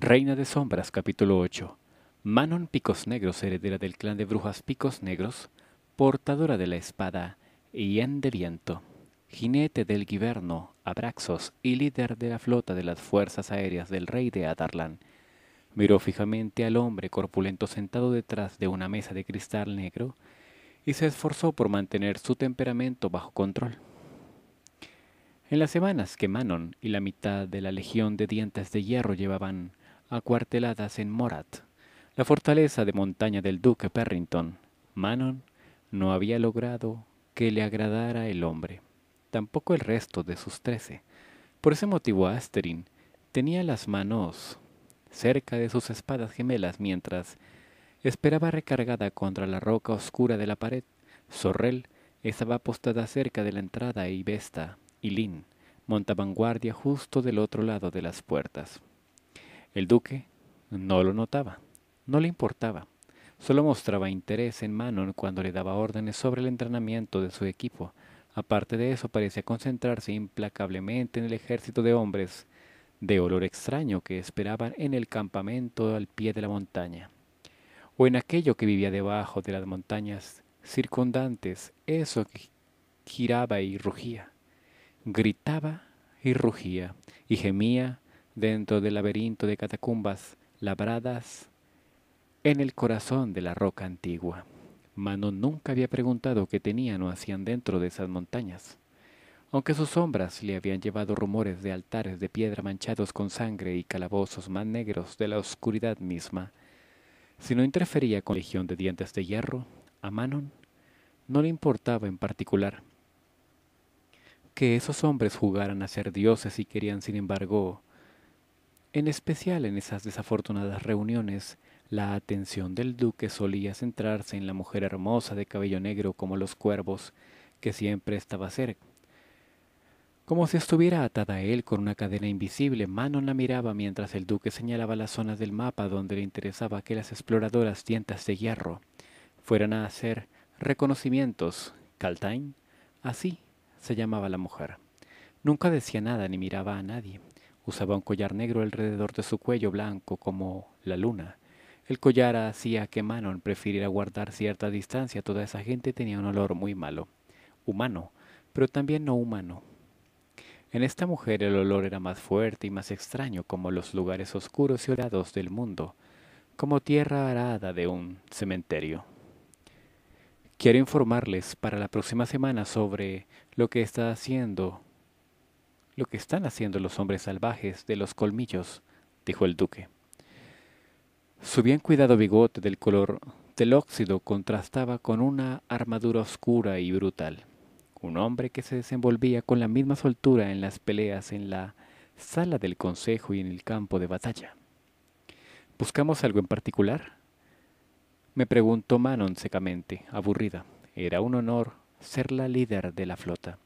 Reina de Sombras, capítulo 8. Manon Picos Negros, heredera del clan de brujas Picos Negros, portadora de la espada en de Viento, jinete del Giverno, Abraxos y líder de la flota de las fuerzas aéreas del rey de Adarlan. Miró fijamente al hombre corpulento sentado detrás de una mesa de cristal negro y se esforzó por mantener su temperamento bajo control. En las semanas que Manon y la mitad de la legión de dientes de hierro llevaban acuarteladas en Morat, la fortaleza de montaña del duque Perrington. Manon no había logrado que le agradara el hombre, tampoco el resto de sus trece. Por ese motivo Asterin tenía las manos cerca de sus espadas gemelas mientras esperaba recargada contra la roca oscura de la pared. Sorrel estaba apostada cerca de la entrada y Vesta y Lin montaban guardia justo del otro lado de las puertas. El duque no lo notaba, no le importaba, solo mostraba interés en Manon cuando le daba órdenes sobre el entrenamiento de su equipo. Aparte de eso, parecía concentrarse implacablemente en el ejército de hombres de olor extraño que esperaban en el campamento al pie de la montaña, o en aquello que vivía debajo de las montañas circundantes, eso que giraba y rugía, gritaba y rugía, y gemía dentro del laberinto de catacumbas labradas en el corazón de la roca antigua. Manon nunca había preguntado qué tenían o hacían dentro de esas montañas, aunque sus sombras le habían llevado rumores de altares de piedra manchados con sangre y calabozos más negros de la oscuridad misma. Si no interfería con la legión de dientes de hierro, a Manon no le importaba en particular que esos hombres jugaran a ser dioses y querían, sin embargo, en especial en esas desafortunadas reuniones, la atención del duque solía centrarse en la mujer hermosa de cabello negro como los cuervos, que siempre estaba cerca. Como si estuviera atada a él con una cadena invisible, Manon la miraba mientras el duque señalaba las zonas del mapa donde le interesaba que las exploradoras tientas de hierro fueran a hacer reconocimientos. Caltain, así se llamaba la mujer. Nunca decía nada ni miraba a nadie. Usaba un collar negro alrededor de su cuello blanco como la luna. El collar hacía que Manon prefiriera guardar cierta distancia. Toda esa gente tenía un olor muy malo, humano, pero también no humano. En esta mujer el olor era más fuerte y más extraño como los lugares oscuros y orados del mundo, como tierra arada de un cementerio. Quiero informarles para la próxima semana sobre lo que está haciendo lo que están haciendo los hombres salvajes de los colmillos, dijo el duque. Su bien cuidado bigote del color del óxido contrastaba con una armadura oscura y brutal. Un hombre que se desenvolvía con la misma soltura en las peleas en la sala del consejo y en el campo de batalla. ¿Buscamos algo en particular? Me preguntó Manon secamente, aburrida. Era un honor ser la líder de la flota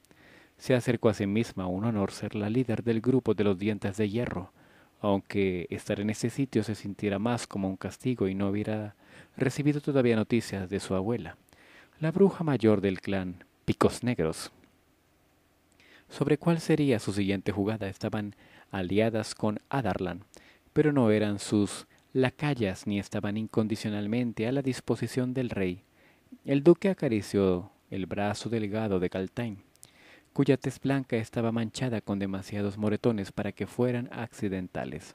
se acercó a sí misma un honor ser la líder del grupo de los dientes de hierro, aunque estar en ese sitio se sintiera más como un castigo y no hubiera recibido todavía noticias de su abuela, la bruja mayor del clan Picos Negros. Sobre cuál sería su siguiente jugada estaban aliadas con Adarlan, pero no eran sus lacayas ni estaban incondicionalmente a la disposición del rey. El duque acarició el brazo delgado de Caltain cuya tez blanca estaba manchada con demasiados moretones para que fueran accidentales,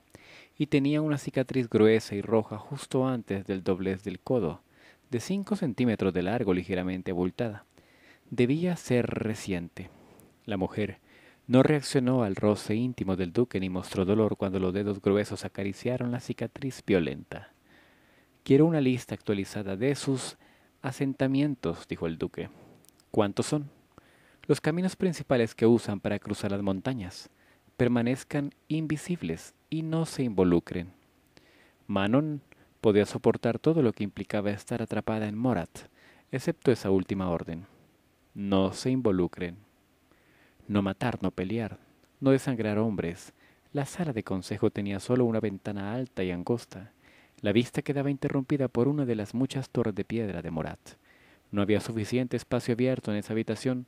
y tenía una cicatriz gruesa y roja justo antes del doblez del codo, de cinco centímetros de largo ligeramente abultada. Debía ser reciente. La mujer no reaccionó al roce íntimo del duque ni mostró dolor cuando los dedos gruesos acariciaron la cicatriz violenta. Quiero una lista actualizada de sus asentamientos, dijo el duque. ¿Cuántos son? los caminos principales que usan para cruzar las montañas permanezcan invisibles y no se involucren. Manon podía soportar todo lo que implicaba estar atrapada en Morat, excepto esa última orden. No se involucren. No matar, no pelear, no desangrar hombres. La sala de consejo tenía solo una ventana alta y angosta. La vista quedaba interrumpida por una de las muchas torres de piedra de Morat. No había suficiente espacio abierto en esa habitación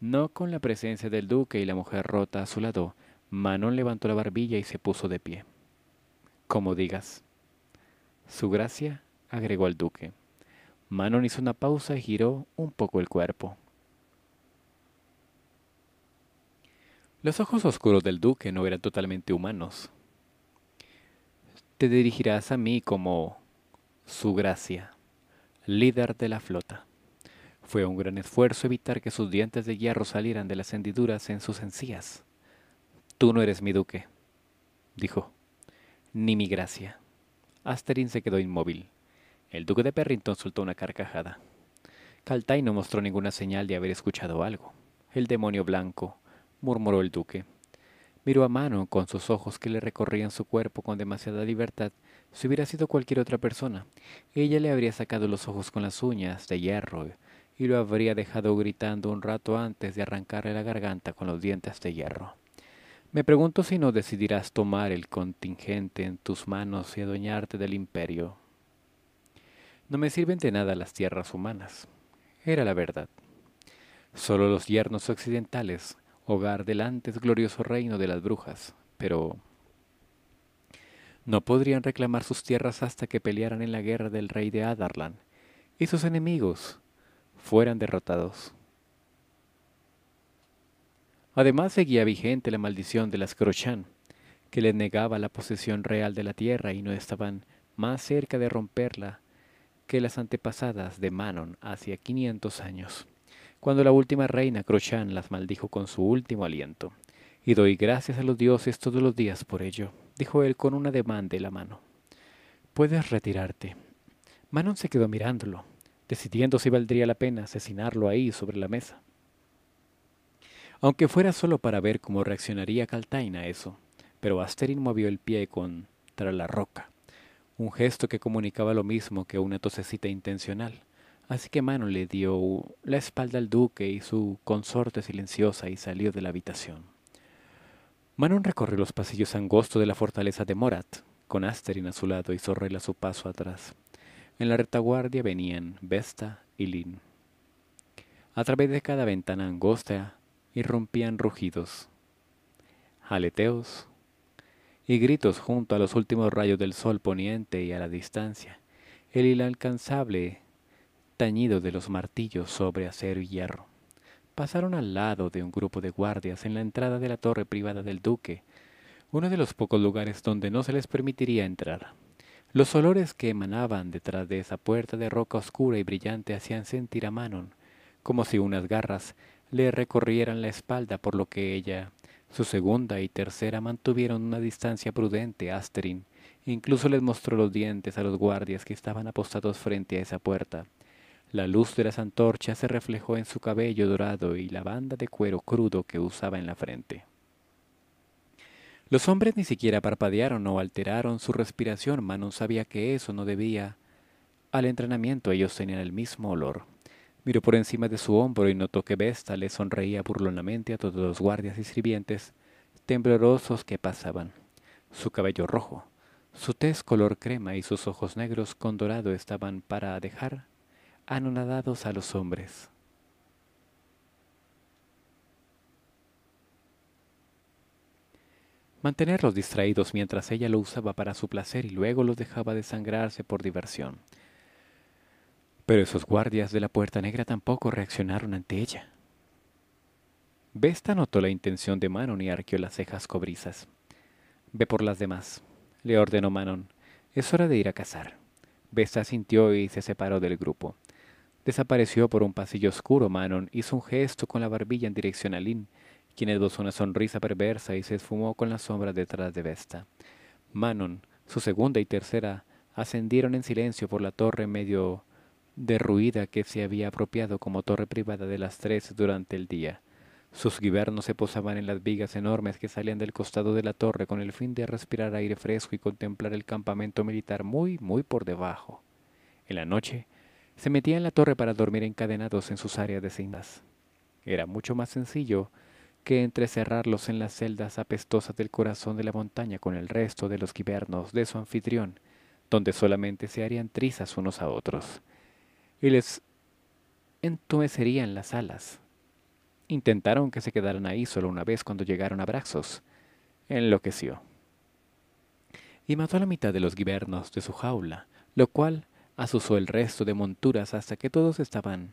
no con la presencia del duque y la mujer rota a su lado, Manon levantó la barbilla y se puso de pie. Como digas. Su gracia, agregó el duque. Manon hizo una pausa y giró un poco el cuerpo. Los ojos oscuros del duque no eran totalmente humanos. Te dirigirás a mí como su gracia, líder de la flota. Fue un gran esfuerzo evitar que sus dientes de hierro salieran de las hendiduras en sus encías. Tú no eres mi duque, dijo, ni mi gracia. Asterin se quedó inmóvil. El duque de Perrington soltó una carcajada. Caltay no mostró ninguna señal de haber escuchado algo. El demonio blanco, murmuró el duque. Miró a Mano con sus ojos que le recorrían su cuerpo con demasiada libertad. Si hubiera sido cualquier otra persona, ella le habría sacado los ojos con las uñas de hierro y lo habría dejado gritando un rato antes de arrancarle la garganta con los dientes de hierro. Me pregunto si no decidirás tomar el contingente en tus manos y adueñarte del imperio. No me sirven de nada las tierras humanas. Era la verdad. Solo los yernos occidentales, hogar del antes glorioso reino de las brujas, pero no podrían reclamar sus tierras hasta que pelearan en la guerra del rey de Adarlan y sus enemigos, fueran derrotados. Además seguía vigente la maldición de las Crochan, que les negaba la posesión real de la tierra y no estaban más cerca de romperla que las antepasadas de Manon hacia 500 años, cuando la última reina Crochan las maldijo con su último aliento. Y doy gracias a los dioses todos los días por ello, dijo él con un ademán de la mano. Puedes retirarte. Manon se quedó mirándolo decidiendo si valdría la pena asesinarlo ahí sobre la mesa. Aunque fuera solo para ver cómo reaccionaría caltain a eso, pero Asterin movió el pie contra la roca, un gesto que comunicaba lo mismo que una tosecita intencional, así que Manon le dio la espalda al duque y su consorte silenciosa y salió de la habitación. Manon recorrió los pasillos angostos de la fortaleza de Morat, con Asterin a su lado y zorrela a su paso atrás. En la retaguardia venían Vesta y Lin. A través de cada ventana angosta irrumpían rugidos, aleteos y gritos junto a los últimos rayos del sol poniente y a la distancia, el inalcanzable tañido de los martillos sobre acero y hierro. Pasaron al lado de un grupo de guardias en la entrada de la torre privada del duque, uno de los pocos lugares donde no se les permitiría entrar. Los olores que emanaban detrás de esa puerta de roca oscura y brillante hacían sentir a Manon como si unas garras le recorrieran la espalda, por lo que ella, su segunda y tercera mantuvieron una distancia prudente. Asterin incluso les mostró los dientes a los guardias que estaban apostados frente a esa puerta. La luz de las antorchas se reflejó en su cabello dorado y la banda de cuero crudo que usaba en la frente. Los hombres ni siquiera parpadearon o alteraron su respiración. Manon sabía que eso no debía. Al entrenamiento ellos tenían el mismo olor. Miró por encima de su hombro y notó que Besta le sonreía burlonamente a todos los guardias y sirvientes temblorosos que pasaban. Su cabello rojo, su tez color crema y sus ojos negros con dorado estaban para dejar anonadados a los hombres. mantenerlos distraídos mientras ella lo usaba para su placer y luego los dejaba desangrarse por diversión. Pero esos guardias de la puerta negra tampoco reaccionaron ante ella. Vesta notó la intención de Manon y arqueó las cejas cobrizas. Ve por las demás, le ordenó Manon. Es hora de ir a cazar. Vesta sintió y se separó del grupo. Desapareció por un pasillo oscuro. Manon hizo un gesto con la barbilla en dirección a Lynn quien una sonrisa perversa y se esfumó con la sombra detrás de Vesta. Manon, su segunda y tercera, ascendieron en silencio por la torre medio derruida que se había apropiado como torre privada de las tres durante el día. Sus guibernos se posaban en las vigas enormes que salían del costado de la torre con el fin de respirar aire fresco y contemplar el campamento militar muy, muy por debajo. En la noche, se metía en la torre para dormir encadenados en sus áreas de designadas. Era mucho más sencillo que entrecerrarlos en las celdas apestosas del corazón de la montaña con el resto de los quibernos de su anfitrión, donde solamente se harían trizas unos a otros, y les entumecerían las alas. Intentaron que se quedaran ahí solo una vez cuando llegaron a Brazos. Enloqueció. Y mató la mitad de los guibernos de su jaula, lo cual asusó el resto de monturas hasta que todos estaban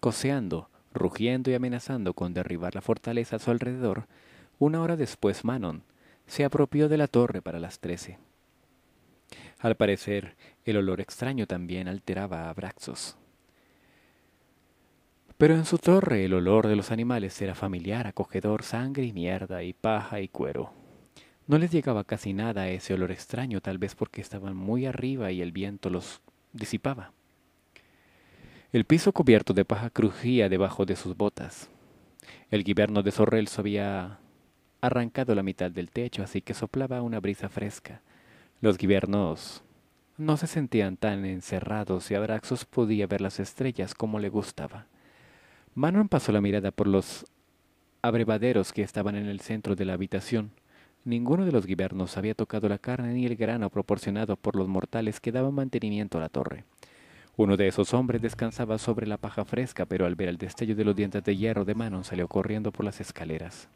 coseando rugiendo y amenazando con derribar la fortaleza a su alrededor, una hora después Manon se apropió de la torre para las trece. Al parecer, el olor extraño también alteraba a Braxos. Pero en su torre el olor de los animales era familiar, acogedor, sangre y mierda, y paja y cuero. No les llegaba casi nada a ese olor extraño, tal vez porque estaban muy arriba y el viento los disipaba. El piso cubierto de paja crujía debajo de sus botas. El guiberno de Sorrelso había arrancado la mitad del techo, así que soplaba una brisa fresca. Los guibernos no se sentían tan encerrados y Abraxos podía ver las estrellas como le gustaba. Manon pasó la mirada por los abrevaderos que estaban en el centro de la habitación. Ninguno de los guibernos había tocado la carne ni el grano proporcionado por los mortales que daban mantenimiento a la torre. Uno de esos hombres descansaba sobre la paja fresca, pero al ver el destello de los dientes de hierro de Manon salió corriendo por las escaleras.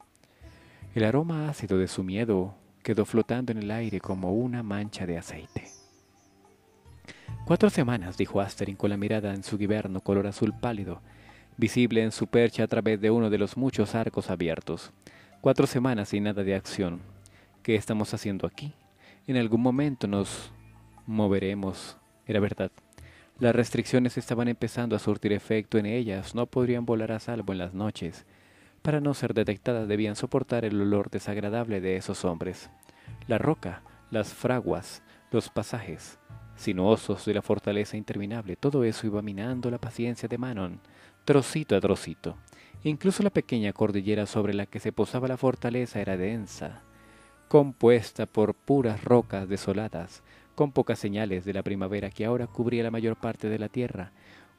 El aroma ácido de su miedo quedó flotando en el aire como una mancha de aceite. Cuatro semanas, dijo Asterin con la mirada en su guiberno color azul pálido, visible en su percha a través de uno de los muchos arcos abiertos. Cuatro semanas y nada de acción. ¿Qué estamos haciendo aquí? En algún momento nos moveremos. Era verdad. Las restricciones estaban empezando a surtir efecto en ellas, no podrían volar a salvo en las noches. Para no ser detectadas debían soportar el olor desagradable de esos hombres. La roca, las fraguas, los pasajes, sinuosos de la fortaleza interminable, todo eso iba minando la paciencia de Manon, trocito a trocito. Incluso la pequeña cordillera sobre la que se posaba la fortaleza era densa, compuesta por puras rocas desoladas, con pocas señales de la primavera que ahora cubría la mayor parte de la tierra,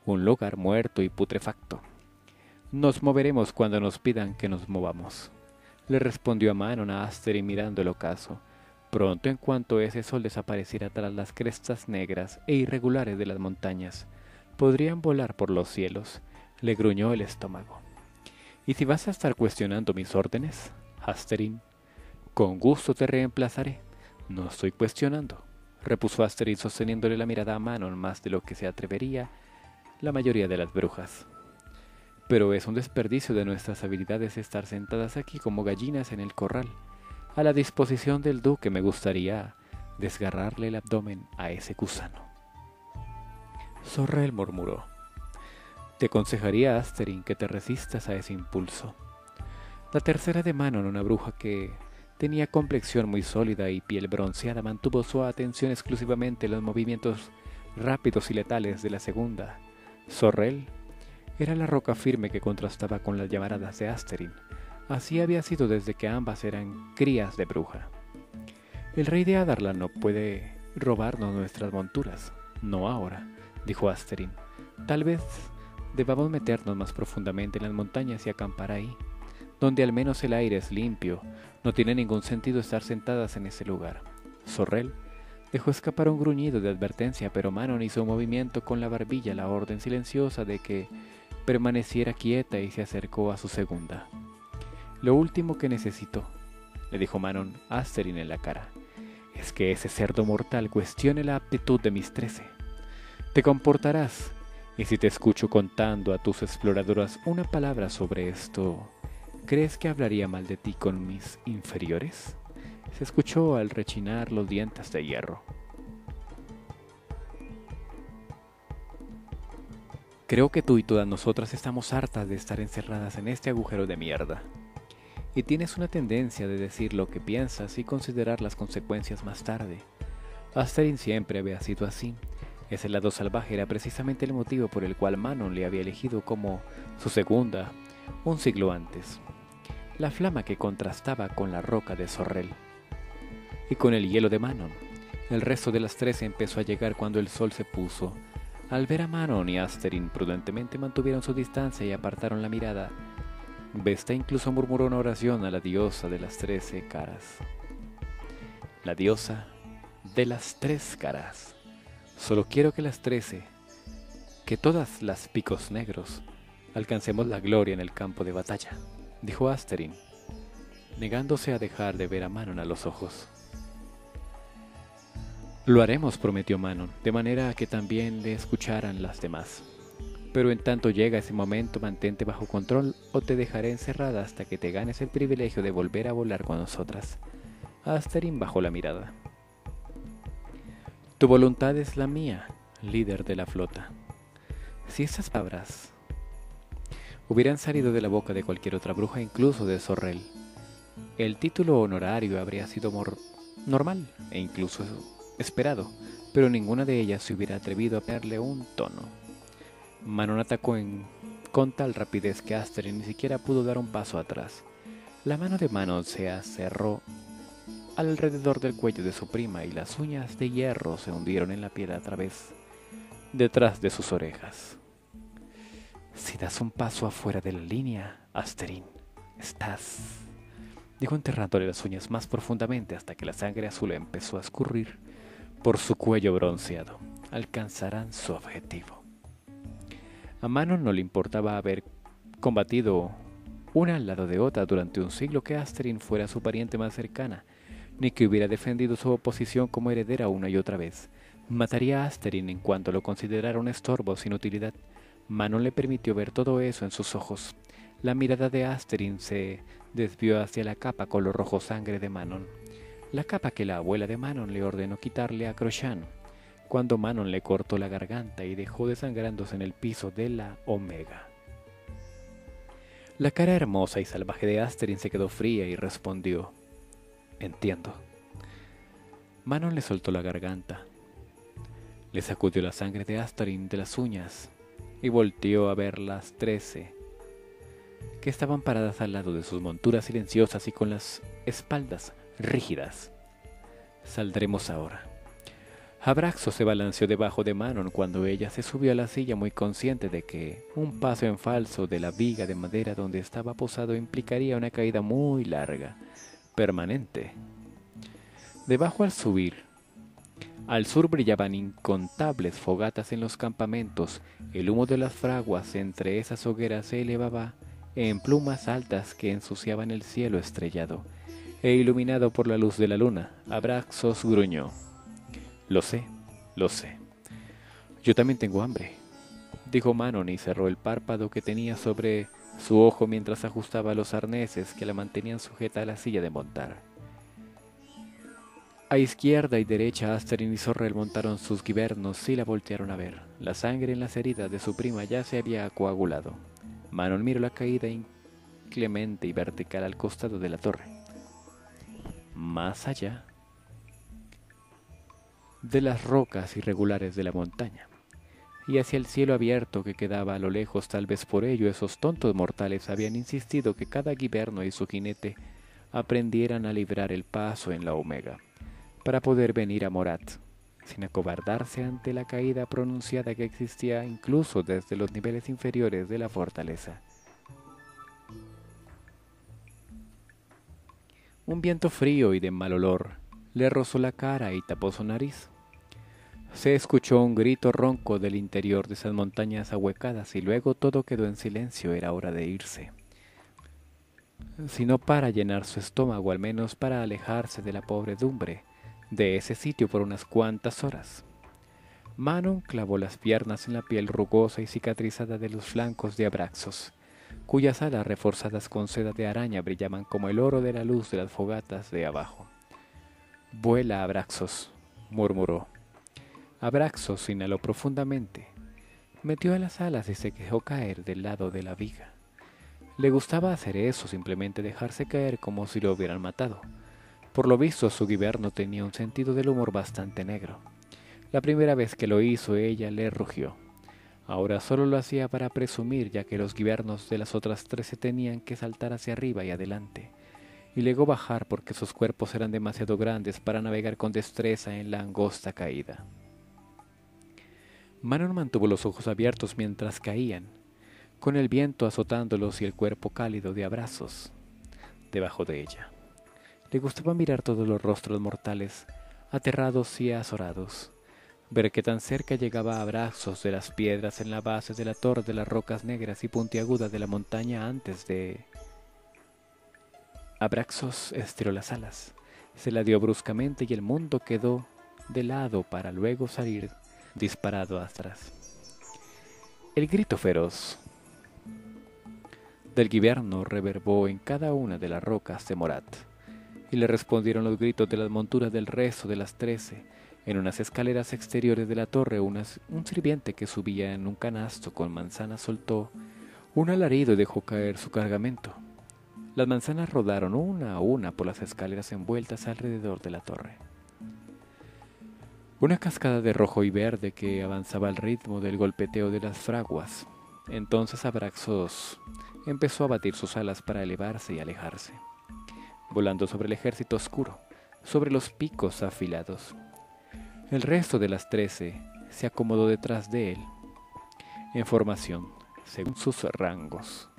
un lugar muerto y putrefacto. Nos moveremos cuando nos pidan que nos movamos, le respondió a Manon a Asteri mirando el ocaso. Pronto en cuanto ese sol desapareciera tras las crestas negras e irregulares de las montañas, podrían volar por los cielos, le gruñó el estómago. ¿Y si vas a estar cuestionando mis órdenes, Asterin? Con gusto te reemplazaré. No estoy cuestionando repuso Asterin sosteniéndole la mirada a Manon más de lo que se atrevería la mayoría de las brujas. Pero es un desperdicio de nuestras habilidades estar sentadas aquí como gallinas en el corral, a la disposición del duque me gustaría desgarrarle el abdomen a ese gusano. Sorrel murmuró. Te aconsejaría, Asterin, que te resistas a ese impulso. La tercera de mano una bruja que Tenía complexión muy sólida y piel bronceada, mantuvo su atención exclusivamente en los movimientos rápidos y letales de la segunda. Sorrel era la roca firme que contrastaba con las llamaradas de Asterin. Así había sido desde que ambas eran crías de bruja. El rey de Adarla no puede robarnos nuestras monturas. No ahora, dijo Asterin. Tal vez debamos meternos más profundamente en las montañas y acampar ahí donde al menos el aire es limpio, no tiene ningún sentido estar sentadas en ese lugar. Sorrel dejó escapar un gruñido de advertencia, pero Manon hizo un movimiento con la barbilla la orden silenciosa de que permaneciera quieta y se acercó a su segunda. Lo último que necesito, le dijo Manon a Asterin en la cara, es que ese cerdo mortal cuestione la aptitud de mis trece. Te comportarás, y si te escucho contando a tus exploradoras una palabra sobre esto, ¿Crees que hablaría mal de ti con mis inferiores? Se escuchó al rechinar los dientes de hierro. Creo que tú y todas nosotras estamos hartas de estar encerradas en este agujero de mierda. Y tienes una tendencia de decir lo que piensas y considerar las consecuencias más tarde. Asterin siempre había sido así. Ese lado salvaje era precisamente el motivo por el cual Manon le había elegido como su segunda un siglo antes la flama que contrastaba con la roca de Sorrel. Y con el hielo de Manon. El resto de las trece empezó a llegar cuando el sol se puso. Al ver a Manon y Asterin prudentemente mantuvieron su distancia y apartaron la mirada. Vesta incluso murmuró una oración a la diosa de las trece caras. La diosa de las tres caras. Solo quiero que las trece, que todas las picos negros, alcancemos la gloria en el campo de batalla dijo Asterin, negándose a dejar de ver a Manon a los ojos. Lo haremos, prometió Manon, de manera que también le escucharan las demás. Pero en tanto llega ese momento, mantente bajo control o te dejaré encerrada hasta que te ganes el privilegio de volver a volar con nosotras. Asterin bajó la mirada. Tu voluntad es la mía, líder de la flota. Si esas palabras hubieran salido de la boca de cualquier otra bruja, incluso de Sorrel. El título honorario habría sido normal e incluso esperado, pero ninguna de ellas se hubiera atrevido a darle un tono. Manon atacó con tal rapidez que Aster ni siquiera pudo dar un paso atrás. La mano de Manon se acerró alrededor del cuello de su prima y las uñas de hierro se hundieron en la piel a través detrás de sus orejas. Si das un paso afuera de la línea, Asterin, estás. Dijo enterrándole las uñas más profundamente hasta que la sangre azul empezó a escurrir por su cuello bronceado. Alcanzarán su objetivo. A Manon no le importaba haber combatido una al lado de otra durante un siglo que Asterin fuera su pariente más cercana, ni que hubiera defendido su oposición como heredera una y otra vez. Mataría a Asterin en cuanto lo considerara un estorbo sin utilidad. Manon le permitió ver todo eso en sus ojos. La mirada de Asterin se desvió hacia la capa color rojo sangre de Manon. La capa que la abuela de Manon le ordenó quitarle a Crochan, cuando Manon le cortó la garganta y dejó desangrándose en el piso de la Omega. La cara hermosa y salvaje de Asterin se quedó fría y respondió, Entiendo. Manon le soltó la garganta. Le sacudió la sangre de Asterin de las uñas y volteó a ver las trece, que estaban paradas al lado de sus monturas silenciosas y con las espaldas rígidas. Saldremos ahora. Abraxo se balanceó debajo de Manon cuando ella se subió a la silla muy consciente de que un paso en falso de la viga de madera donde estaba posado implicaría una caída muy larga, permanente. Debajo al subir, al sur brillaban incontables fogatas en los campamentos, el humo de las fraguas entre esas hogueras se elevaba en plumas altas que ensuciaban el cielo estrellado, e iluminado por la luz de la luna, Abraxos gruñó. Lo sé, lo sé. Yo también tengo hambre, dijo Manon y cerró el párpado que tenía sobre su ojo mientras ajustaba los arneses que la mantenían sujeta a la silla de montar. A izquierda y derecha, Asterin y Sorrel montaron sus guibernos y la voltearon a ver. La sangre en las heridas de su prima ya se había coagulado. Manon miró la caída inclemente y vertical al costado de la torre. Más allá de las rocas irregulares de la montaña, y hacia el cielo abierto que quedaba a lo lejos, tal vez por ello esos tontos mortales habían insistido que cada guiberno y su jinete aprendieran a librar el paso en la Omega para poder venir a Morat, sin acobardarse ante la caída pronunciada que existía incluso desde los niveles inferiores de la fortaleza. Un viento frío y de mal olor le rozó la cara y tapó su nariz. Se escuchó un grito ronco del interior de esas montañas ahuecadas y luego todo quedó en silencio, era hora de irse sino para llenar su estómago, al menos para alejarse de la pobredumbre de ese sitio por unas cuantas horas. Manon clavó las piernas en la piel rugosa y cicatrizada de los flancos de Abraxos, cuyas alas reforzadas con seda de araña brillaban como el oro de la luz de las fogatas de abajo. Vuela, Abraxos, murmuró. Abraxos inhaló profundamente, metió a las alas y se dejó caer del lado de la viga. Le gustaba hacer eso, simplemente dejarse caer como si lo hubieran matado por lo visto, su guiberno tenía un sentido del humor bastante negro. La primera vez que lo hizo, ella le rugió. Ahora solo lo hacía para presumir, ya que los guibernos de las otras trece tenían que saltar hacia arriba y adelante, y luego bajar porque sus cuerpos eran demasiado grandes para navegar con destreza en la angosta caída. Manon mantuvo los ojos abiertos mientras caían, con el viento azotándolos y el cuerpo cálido de abrazos debajo de ella le gustaba mirar todos los rostros mortales, aterrados y azorados, ver que tan cerca llegaba a brazos de las piedras en la base de la torre de las rocas negras y puntiagudas de la montaña antes de... Abraxos estiró las alas, se la dio bruscamente y el mundo quedó de lado para luego salir disparado atrás. El grito feroz del gobierno reverbó en cada una de las rocas de Morat y le respondieron los gritos de las monturas del rezo de las trece. En unas escaleras exteriores de la torre, un sirviente que subía en un canasto con manzanas soltó un alarido y dejó caer su cargamento. Las manzanas rodaron una a una por las escaleras envueltas alrededor de la torre. Una cascada de rojo y verde que avanzaba al ritmo del golpeteo de las fraguas. Entonces Abraxos empezó a batir sus alas para elevarse y alejarse volando sobre el ejército oscuro, sobre los picos afilados. El resto de las trece se acomodó detrás de él, en formación, según sus rangos.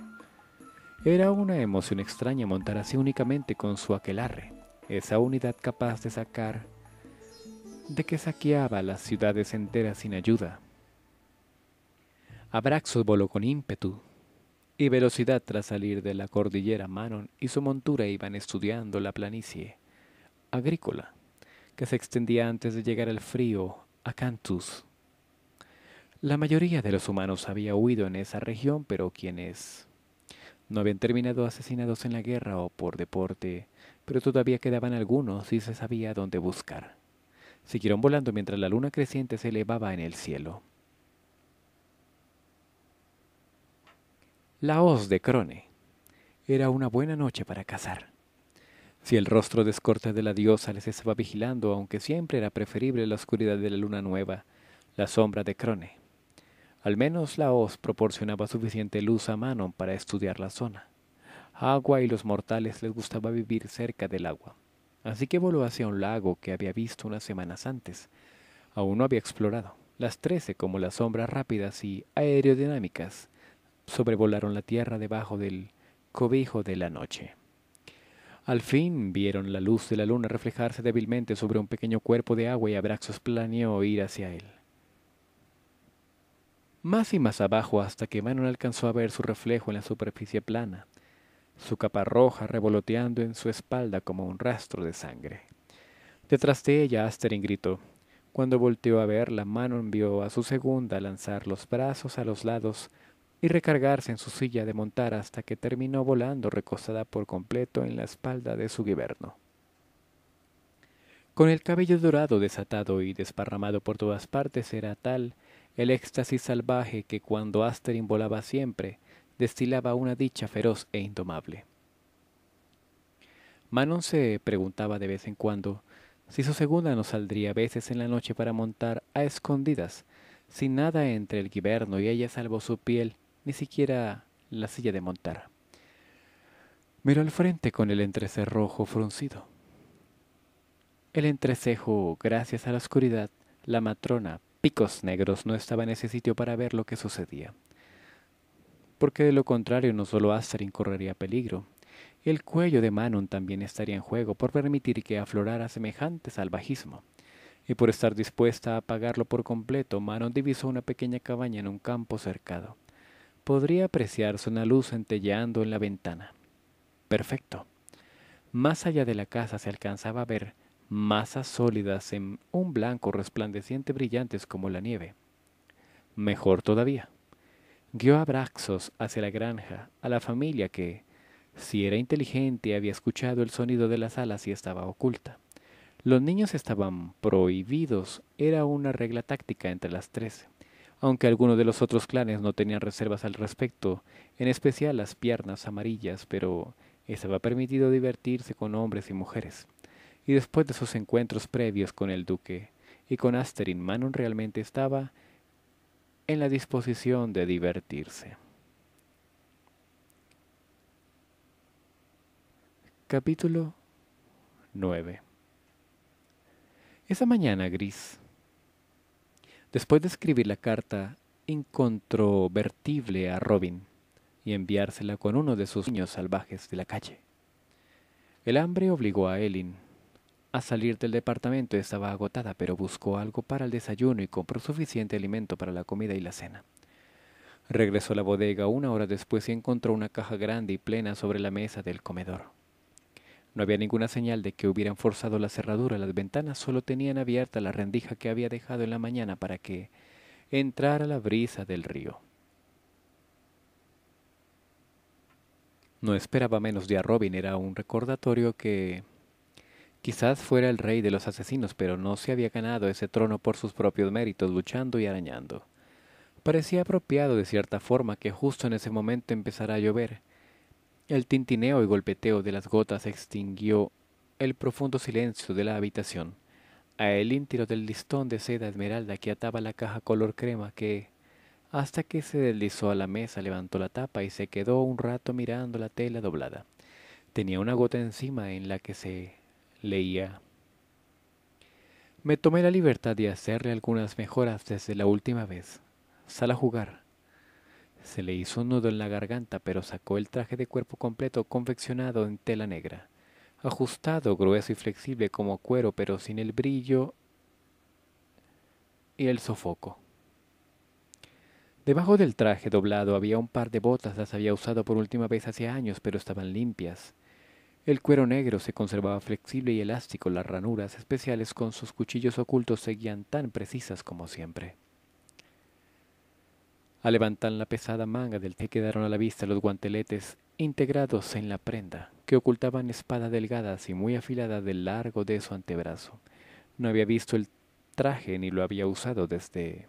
Era una emoción extraña montar así únicamente con su aquelarre, esa unidad capaz de sacar de que saqueaba las ciudades enteras sin ayuda. Abraxos voló con ímpetu y velocidad tras salir de la cordillera Manon y su montura iban estudiando la planicie agrícola que se extendía antes de llegar al frío a Cantus. La mayoría de los humanos había huido en esa región, pero quienes no habían terminado asesinados en la guerra o por deporte, pero todavía quedaban algunos y se sabía dónde buscar. Siguieron volando mientras la luna creciente se elevaba en el cielo. La hoz de Crone. Era una buena noche para cazar. Si el rostro descortés de la diosa les estaba vigilando, aunque siempre era preferible la oscuridad de la luna nueva, la sombra de Crone. Al menos la hoz proporcionaba suficiente luz a Manon para estudiar la zona. Agua y los mortales les gustaba vivir cerca del agua, así que voló hacia un lago que había visto unas semanas antes. Aún no había explorado. Las trece como las sombras rápidas y aerodinámicas sobrevolaron la tierra debajo del cobijo de la noche. Al fin vieron la luz de la luna reflejarse débilmente sobre un pequeño cuerpo de agua y Abraxos planeó ir hacia él. Más y más abajo hasta que Manon alcanzó a ver su reflejo en la superficie plana, su capa roja revoloteando en su espalda como un rastro de sangre. Detrás de ella Astering gritó. Cuando volteó a verla, Manon vio a su segunda lanzar los brazos a los lados y recargarse en su silla de montar hasta que terminó volando recostada por completo en la espalda de su guiberno. Con el cabello dorado desatado y desparramado por todas partes era tal el éxtasis salvaje que cuando Asterin volaba siempre, destilaba una dicha feroz e indomable. Manon se preguntaba de vez en cuando si su segunda no saldría a veces en la noche para montar a escondidas, sin nada entre el guiberno y ella salvo su piel ni siquiera la silla de montar. Miró al frente con el entrecerrojo fruncido. El entrecejo, gracias a la oscuridad, la matrona, picos negros, no estaba en ese sitio para ver lo que sucedía. Porque de lo contrario no solo Astarin correría peligro, el cuello de Manon también estaría en juego por permitir que aflorara semejante salvajismo. Y por estar dispuesta a apagarlo por completo, Manon divisó una pequeña cabaña en un campo cercado podría apreciarse una luz centelleando en la ventana. Perfecto. Más allá de la casa se alcanzaba a ver masas sólidas en un blanco resplandeciente brillantes como la nieve. Mejor todavía. Guió a Braxos hacia la granja, a la familia que, si era inteligente, había escuchado el sonido de las alas y estaba oculta. Los niños estaban prohibidos, era una regla táctica entre las tres aunque algunos de los otros clanes no tenían reservas al respecto, en especial las piernas amarillas, pero estaba permitido divertirse con hombres y mujeres. Y después de sus encuentros previos con el duque y con Asterin, Manon realmente estaba en la disposición de divertirse. Capítulo 9 Esa mañana gris Después de escribir la carta incontrovertible a Robin y enviársela con uno de sus niños salvajes de la calle, el hambre obligó a Elin a salir del departamento. Estaba agotada, pero buscó algo para el desayuno y compró suficiente alimento para la comida y la cena. Regresó a la bodega una hora después y encontró una caja grande y plena sobre la mesa del comedor. No había ninguna señal de que hubieran forzado la cerradura, las ventanas solo tenían abierta la rendija que había dejado en la mañana para que entrara la brisa del río. No esperaba menos de a Robin, era un recordatorio que quizás fuera el rey de los asesinos, pero no se había ganado ese trono por sus propios méritos, luchando y arañando. Parecía apropiado de cierta forma que justo en ese momento empezara a llover, el tintineo y golpeteo de las gotas extinguió el profundo silencio de la habitación. A el íntiro del listón de seda esmeralda que ataba la caja color crema que, hasta que se deslizó a la mesa, levantó la tapa y se quedó un rato mirando la tela doblada. Tenía una gota encima en la que se leía. Me tomé la libertad de hacerle algunas mejoras desde la última vez. Sal a jugar. Se le hizo un nudo en la garganta, pero sacó el traje de cuerpo completo confeccionado en tela negra, ajustado, grueso y flexible como cuero, pero sin el brillo y el sofoco. Debajo del traje doblado había un par de botas, las había usado por última vez hace años, pero estaban limpias. El cuero negro se conservaba flexible y elástico, las ranuras especiales con sus cuchillos ocultos seguían tan precisas como siempre. Al levantar la pesada manga del té quedaron a la vista los guanteletes integrados en la prenda, que ocultaban espadas delgadas y muy afiladas del largo de su antebrazo. No había visto el traje ni lo había usado desde...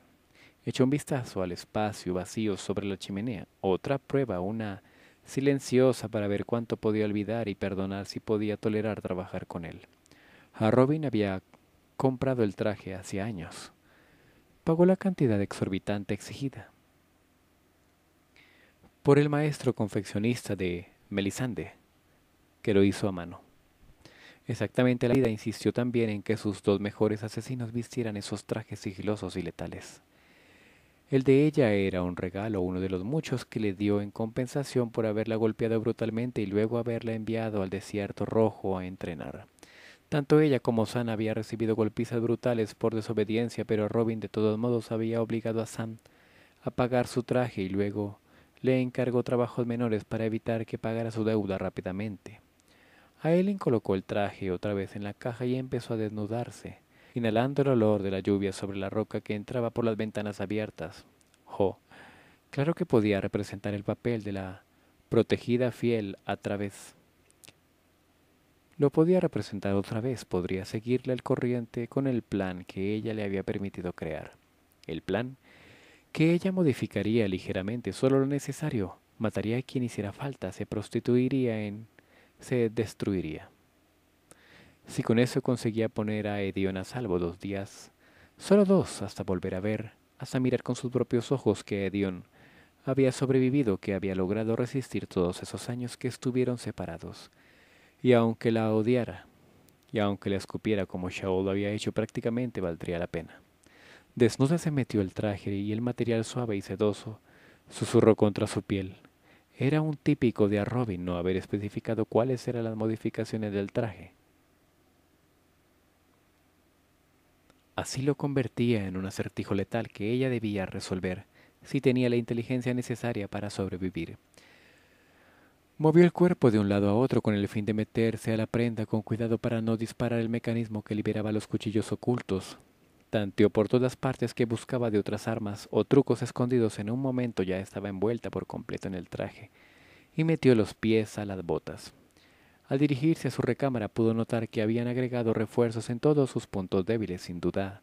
Echó un vistazo al espacio vacío sobre la chimenea, otra prueba, una silenciosa para ver cuánto podía olvidar y perdonar si podía tolerar trabajar con él. A Robin había comprado el traje hace años. Pagó la cantidad exorbitante exigida, por el maestro confeccionista de Melisande, que lo hizo a mano. Exactamente la vida insistió también en que sus dos mejores asesinos vistieran esos trajes sigilosos y letales. El de ella era un regalo, uno de los muchos que le dio en compensación por haberla golpeado brutalmente y luego haberla enviado al desierto rojo a entrenar. Tanto ella como San había recibido golpizas brutales por desobediencia, pero Robin de todos modos había obligado a Sam a pagar su traje y luego le encargó trabajos menores para evitar que pagara su deuda rápidamente. A Aileen colocó el traje otra vez en la caja y empezó a desnudarse, inhalando el olor de la lluvia sobre la roca que entraba por las ventanas abiertas. ¡Oh! claro que podía representar el papel de la protegida fiel a través. Lo podía representar otra vez, podría seguirle al corriente con el plan que ella le había permitido crear. El plan que ella modificaría ligeramente solo lo necesario, mataría a quien hiciera falta, se prostituiría en... se destruiría. Si con eso conseguía poner a Edion a salvo dos días, solo dos hasta volver a ver, hasta mirar con sus propios ojos que Edion había sobrevivido, que había logrado resistir todos esos años que estuvieron separados, y aunque la odiara, y aunque la escupiera como Shaol lo había hecho prácticamente, valdría la pena. Desnuda se metió el traje y el material suave y sedoso susurró contra su piel. Era un típico de a Robin no haber especificado cuáles eran las modificaciones del traje. Así lo convertía en un acertijo letal que ella debía resolver si tenía la inteligencia necesaria para sobrevivir. Movió el cuerpo de un lado a otro con el fin de meterse a la prenda con cuidado para no disparar el mecanismo que liberaba los cuchillos ocultos tanteó por todas partes que buscaba de otras armas o trucos escondidos. En un momento ya estaba envuelta por completo en el traje y metió los pies a las botas. Al dirigirse a su recámara pudo notar que habían agregado refuerzos en todos sus puntos débiles, sin duda.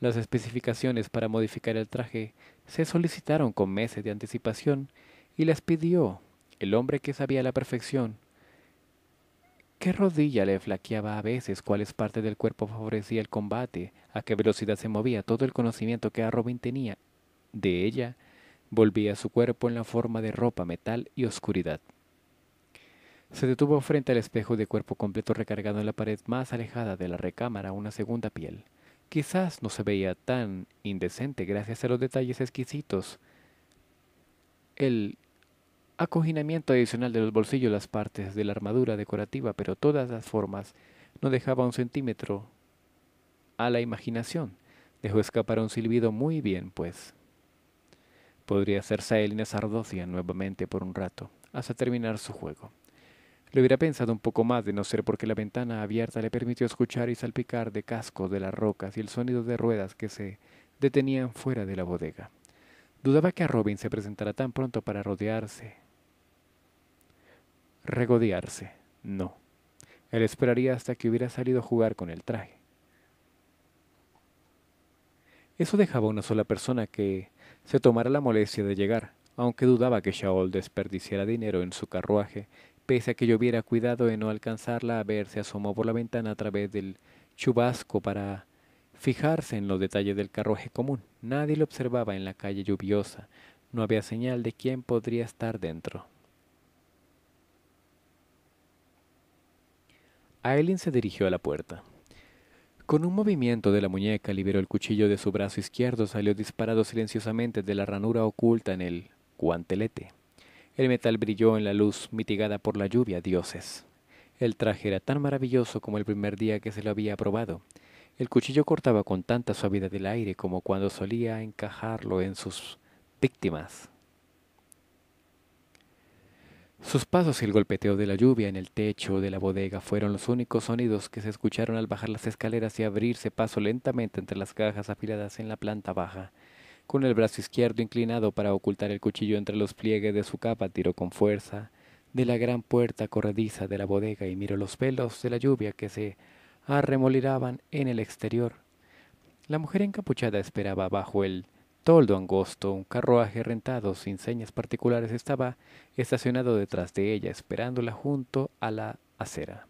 Las especificaciones para modificar el traje se solicitaron con meses de anticipación y las pidió el hombre que sabía la perfección ¿Qué rodilla le flaqueaba a veces? ¿Cuáles partes del cuerpo favorecía el combate? ¿A qué velocidad se movía? Todo el conocimiento que a Robin tenía de ella volvía su cuerpo en la forma de ropa, metal y oscuridad. Se detuvo frente al espejo de cuerpo completo recargado en la pared más alejada de la recámara, una segunda piel. Quizás no se veía tan indecente gracias a los detalles exquisitos. El acoginamiento adicional de los bolsillos, las partes de la armadura decorativa, pero todas las formas no dejaba un centímetro a la imaginación. Dejó escapar un silbido muy bien, pues. Podría ser Saelina Sardocia nuevamente por un rato, hasta terminar su juego. Le hubiera pensado un poco más de no ser porque la ventana abierta le permitió escuchar y salpicar de cascos de las rocas y el sonido de ruedas que se detenían fuera de la bodega. Dudaba que a Robin se presentara tan pronto para rodearse regodearse. No. Él esperaría hasta que hubiera salido a jugar con el traje. Eso dejaba a una sola persona que se tomara la molestia de llegar, aunque dudaba que Shaol desperdiciara dinero en su carruaje, pese a que yo hubiera cuidado de no alcanzarla a ver, si asomó por la ventana a través del chubasco para fijarse en los detalles del carruaje común. Nadie lo observaba en la calle lluviosa, no había señal de quién podría estar dentro. Aileen se dirigió a la puerta. Con un movimiento de la muñeca liberó el cuchillo de su brazo izquierdo, salió disparado silenciosamente de la ranura oculta en el guantelete. El metal brilló en la luz mitigada por la lluvia, dioses. El traje era tan maravilloso como el primer día que se lo había probado. El cuchillo cortaba con tanta suavidad el aire como cuando solía encajarlo en sus víctimas. Sus pasos y el golpeteo de la lluvia en el techo de la bodega fueron los únicos sonidos que se escucharon al bajar las escaleras y abrirse paso lentamente entre las cajas afiladas en la planta baja. Con el brazo izquierdo inclinado para ocultar el cuchillo entre los pliegues de su capa, tiró con fuerza de la gran puerta corrediza de la bodega y miró los pelos de la lluvia que se arremoliraban en el exterior. La mujer encapuchada esperaba bajo el toldo angosto, un carruaje rentado sin señas particulares estaba estacionado detrás de ella, esperándola junto a la acera.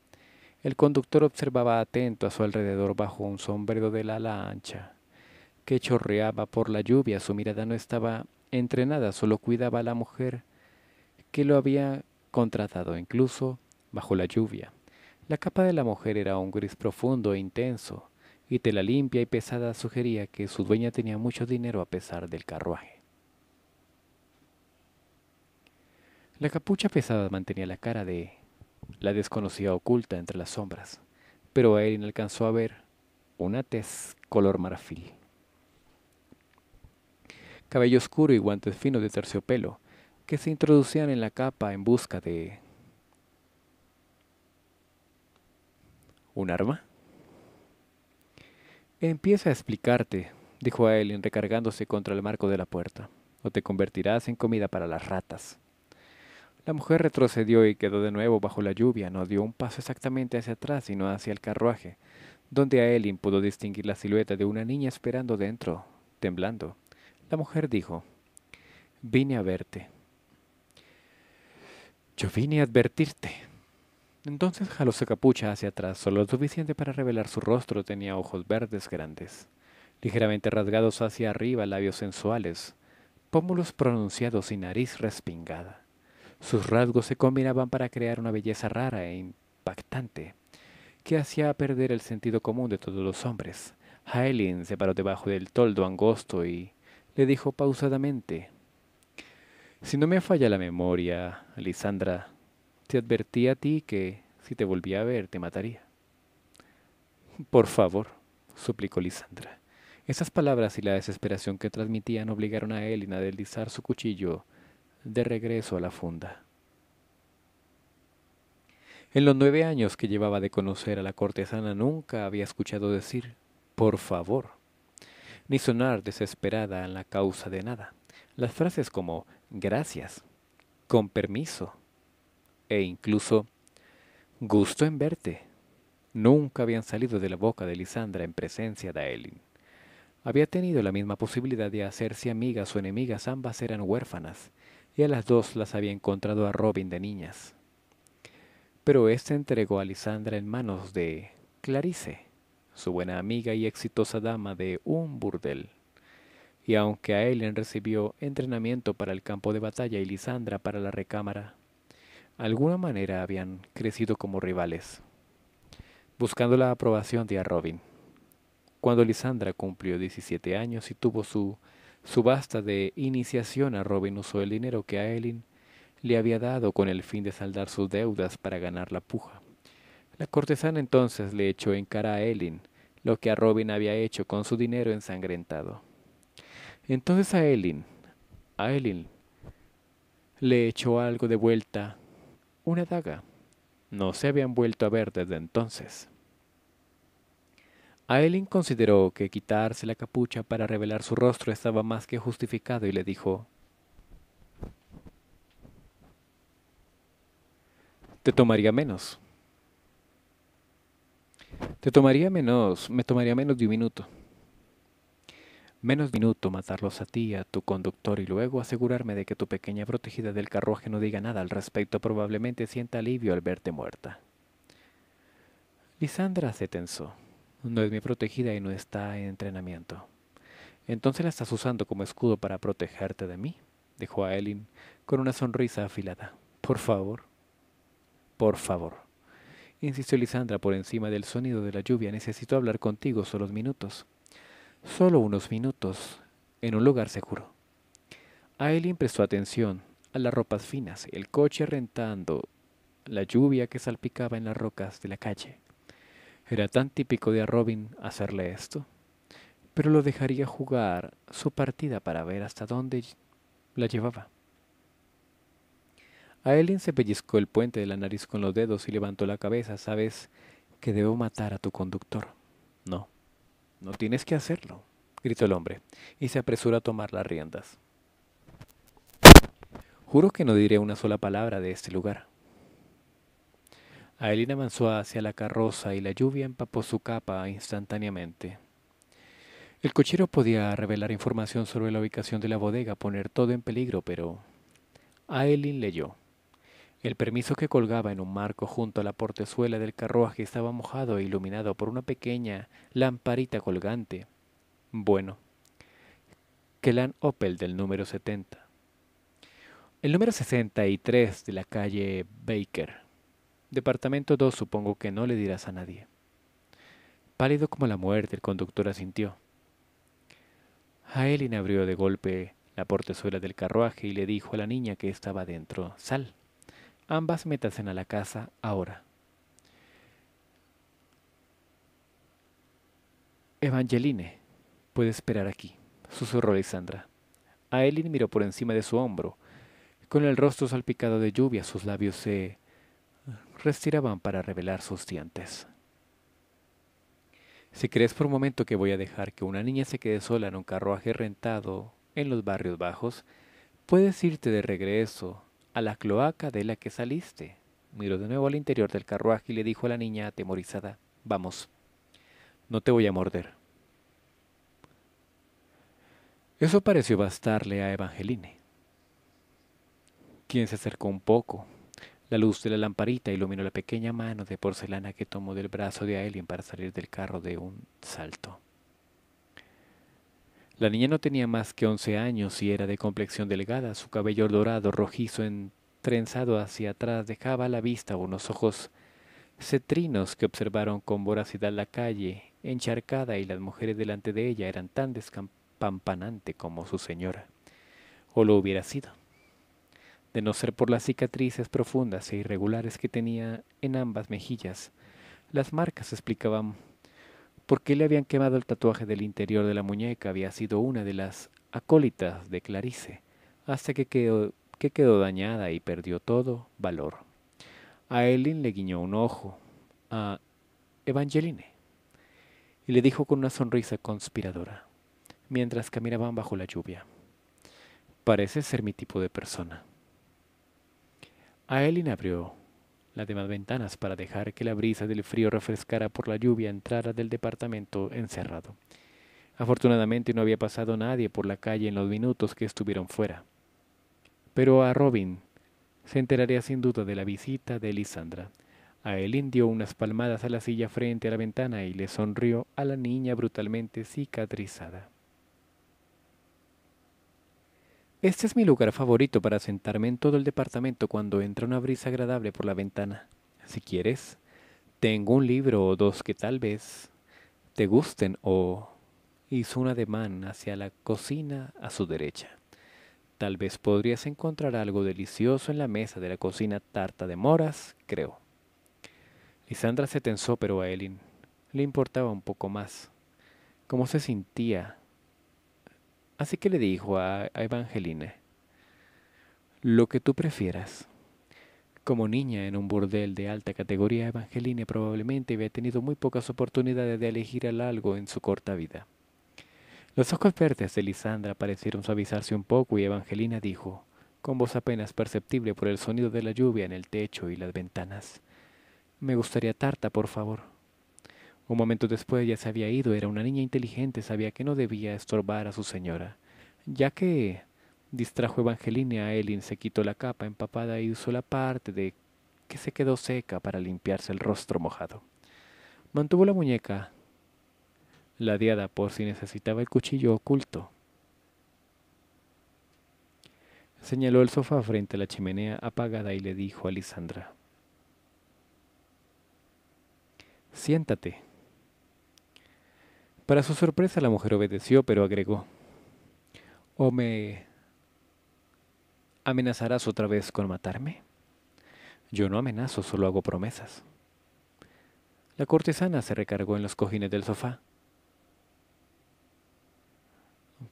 El conductor observaba atento a su alrededor bajo un sombrero de ala ancha, que chorreaba por la lluvia. Su mirada no estaba entrenada, solo cuidaba a la mujer que lo había contratado, incluso bajo la lluvia. La capa de la mujer era un gris profundo e intenso, y tela limpia y pesada sugería que su dueña tenía mucho dinero a pesar del carruaje. La capucha pesada mantenía la cara de la desconocida oculta entre las sombras, pero Erin alcanzó a ver una tez color marfil. Cabello oscuro y guantes finos de terciopelo que se introducían en la capa en busca de... ¿Un arma? Empieza a explicarte, dijo a Ellen recargándose contra el marco de la puerta, o te convertirás en comida para las ratas. La mujer retrocedió y quedó de nuevo bajo la lluvia, no dio un paso exactamente hacia atrás, sino hacia el carruaje, donde a pudo distinguir la silueta de una niña esperando dentro, temblando. La mujer dijo, Vine a verte. Yo vine a advertirte, entonces jaló su capucha hacia atrás, solo lo suficiente para revelar su rostro. Tenía ojos verdes grandes, ligeramente rasgados hacia arriba, labios sensuales, pómulos pronunciados y nariz respingada. Sus rasgos se combinaban para crear una belleza rara e impactante, que hacía perder el sentido común de todos los hombres. Haelin se paró debajo del toldo angosto y le dijo pausadamente, Si no me falla la memoria, Lisandra, te advertí a ti que si te volvía a ver te mataría. Por favor, suplicó Lisandra. Esas palabras y la desesperación que transmitían obligaron a Elina a deslizar su cuchillo de regreso a la funda. En los nueve años que llevaba de conocer a la cortesana nunca había escuchado decir por favor, ni sonar desesperada en la causa de nada. Las frases como gracias, con permiso, e incluso gusto en verte. Nunca habían salido de la boca de Lisandra en presencia de Aelin. Había tenido la misma posibilidad de hacerse amigas o enemigas, ambas eran huérfanas, y a las dos las había encontrado a Robin de niñas. Pero éste entregó a Lisandra en manos de Clarice, su buena amiga y exitosa dama de un burdel. Y aunque Aelin recibió entrenamiento para el campo de batalla y Lisandra para la recámara, alguna manera habían crecido como rivales, buscando la aprobación de a Robin. Cuando Lisandra cumplió 17 años y tuvo su subasta de iniciación, a Robin usó el dinero que a Elin le había dado con el fin de saldar sus deudas para ganar la puja. La cortesana entonces le echó en cara a Elin lo que a Robin había hecho con su dinero ensangrentado. Entonces a Elin, a Elin, le echó algo de vuelta una daga. No se habían vuelto a ver desde entonces. Aileen consideró que quitarse la capucha para revelar su rostro estaba más que justificado y le dijo, Te tomaría menos. Te tomaría menos, me tomaría menos de un minuto. Menos minuto matarlos a ti, a tu conductor y luego asegurarme de que tu pequeña protegida del carruaje no diga nada al respecto. Probablemente sienta alivio al verte muerta. Lisandra se tensó. No es mi protegida y no está en entrenamiento. Entonces la estás usando como escudo para protegerte de mí, dijo a Elin con una sonrisa afilada. Por favor. Por favor. Insistió Lisandra por encima del sonido de la lluvia. Necesito hablar contigo solo minutos. Solo unos minutos, en un lugar seguro. Aileen prestó atención a las ropas finas, el coche rentando, la lluvia que salpicaba en las rocas de la calle. Era tan típico de a Robin hacerle esto, pero lo dejaría jugar su partida para ver hasta dónde la llevaba. Aileen se pellizcó el puente de la nariz con los dedos y levantó la cabeza. Sabes que debo matar a tu conductor. No. No tienes que hacerlo, gritó el hombre, y se apresuró a tomar las riendas. Juro que no diré una sola palabra de este lugar. Aelin avanzó hacia la carroza y la lluvia empapó su capa instantáneamente. El cochero podía revelar información sobre la ubicación de la bodega, poner todo en peligro, pero Aelin leyó. El permiso que colgaba en un marco junto a la portezuela del carruaje estaba mojado e iluminado por una pequeña lamparita colgante. Bueno, Kelan Opel del número 70. El número 63 de la calle Baker. Departamento 2 supongo que no le dirás a nadie. Pálido como la muerte, el conductor asintió. Aelin abrió de golpe la portezuela del carruaje y le dijo a la niña que estaba dentro, Sal. Ambas metasen a la casa ahora. Evangeline, puede esperar aquí, susurró Alexandra. Elin miró por encima de su hombro. Con el rostro salpicado de lluvia, sus labios se restiraban para revelar sus dientes. Si crees por un momento que voy a dejar que una niña se quede sola en un carruaje rentado en los barrios bajos, puedes irte de regreso a la cloaca de la que saliste. Miró de nuevo al interior del carruaje y le dijo a la niña atemorizada, Vamos, no te voy a morder. Eso pareció bastarle a Evangeline, quien se acercó un poco. La luz de la lamparita iluminó la pequeña mano de porcelana que tomó del brazo de Aelin para salir del carro de un salto. La niña no tenía más que once años y era de complexión delgada. Su cabello dorado rojizo trenzado hacia atrás dejaba a la vista unos ojos cetrinos que observaron con voracidad la calle encharcada y las mujeres delante de ella eran tan descampanante como su señora. O lo hubiera sido. De no ser por las cicatrices profundas e irregulares que tenía en ambas mejillas, las marcas explicaban porque le habían quemado el tatuaje del interior de la muñeca. Había sido una de las acólitas de Clarice, hasta que quedó, que quedó dañada y perdió todo valor. A Ellen le guiñó un ojo, a Evangeline, y le dijo con una sonrisa conspiradora, mientras caminaban bajo la lluvia. Parece ser mi tipo de persona. A Ellen abrió las demás ventanas para dejar que la brisa del frío refrescara por la lluvia entrara del departamento encerrado. Afortunadamente no había pasado nadie por la calle en los minutos que estuvieron fuera. Pero a Robin se enteraría sin duda de la visita de Lisandra. A él dio unas palmadas a la silla frente a la ventana y le sonrió a la niña brutalmente cicatrizada. Este es mi lugar favorito para sentarme en todo el departamento cuando entra una brisa agradable por la ventana. Si quieres, tengo un libro o dos que tal vez te gusten o... hizo un ademán hacia la cocina a su derecha. Tal vez podrías encontrar algo delicioso en la mesa de la cocina tarta de moras, creo. Lisandra se tensó, pero a Elin le importaba un poco más. ¿Cómo se sentía Así que le dijo a Evangelina, lo que tú prefieras. Como niña en un burdel de alta categoría, Evangelina probablemente había tenido muy pocas oportunidades de elegir al algo en su corta vida. Los ojos verdes de Lisandra parecieron suavizarse un poco y Evangelina dijo, con voz apenas perceptible por el sonido de la lluvia en el techo y las ventanas, Me gustaría tarta, por favor. Un momento después ya se había ido, era una niña inteligente, sabía que no debía estorbar a su señora, ya que distrajo Evangelina, Elin se quitó la capa empapada y usó la parte de que se quedó seca para limpiarse el rostro mojado. Mantuvo la muñeca ladeada por si necesitaba el cuchillo oculto. Señaló el sofá frente a la chimenea apagada y le dijo a Lisandra, Siéntate. Para su sorpresa, la mujer obedeció, pero agregó, ¿O me amenazarás otra vez con matarme? Yo no amenazo, solo hago promesas. La cortesana se recargó en los cojines del sofá.